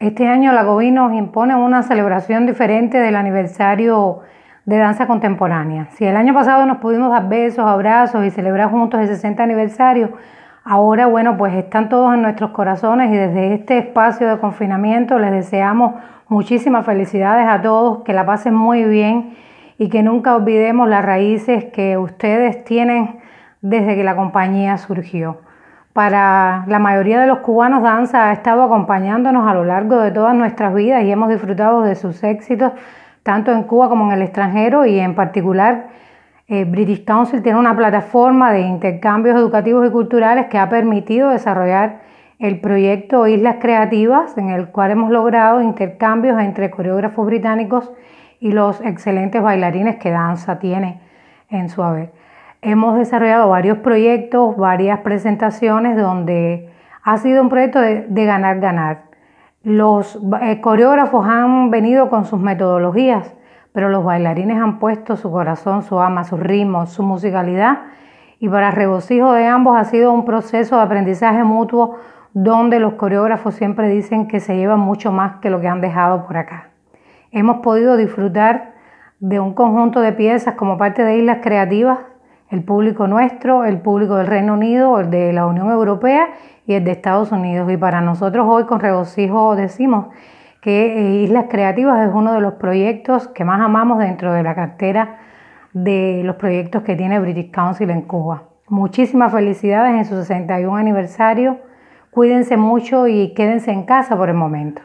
Este año la COVID nos impone una celebración diferente del aniversario de danza contemporánea. Si el año pasado nos pudimos dar besos, abrazos y celebrar juntos el 60 aniversario, ahora bueno, pues están todos en nuestros corazones y desde este espacio de confinamiento les deseamos muchísimas felicidades a todos, que la pasen muy bien y que nunca olvidemos las raíces que ustedes tienen desde que la compañía surgió para la mayoría de los cubanos, danza ha estado acompañándonos a lo largo de todas nuestras vidas y hemos disfrutado de sus éxitos tanto en Cuba como en el extranjero y en particular eh, British Council tiene una plataforma de intercambios educativos y culturales que ha permitido desarrollar el proyecto Islas Creativas, en el cual hemos logrado intercambios entre coreógrafos británicos y los excelentes bailarines que danza tiene en su haber hemos desarrollado varios proyectos, varias presentaciones donde ha sido un proyecto de ganar-ganar. Los eh, coreógrafos han venido con sus metodologías, pero los bailarines han puesto su corazón, su alma, su ritmos, su musicalidad y para regocijo de ambos ha sido un proceso de aprendizaje mutuo donde los coreógrafos siempre dicen que se llevan mucho más que lo que han dejado por acá. Hemos podido disfrutar de un conjunto de piezas como parte de Islas Creativas el público nuestro, el público del Reino Unido, el de la Unión Europea y el de Estados Unidos. Y para nosotros hoy con regocijo decimos que eh, Islas Creativas es uno de los proyectos que más amamos dentro de la cartera de los proyectos que tiene British Council en Cuba. Muchísimas felicidades en su 61 aniversario. Cuídense mucho y quédense en casa por el momento.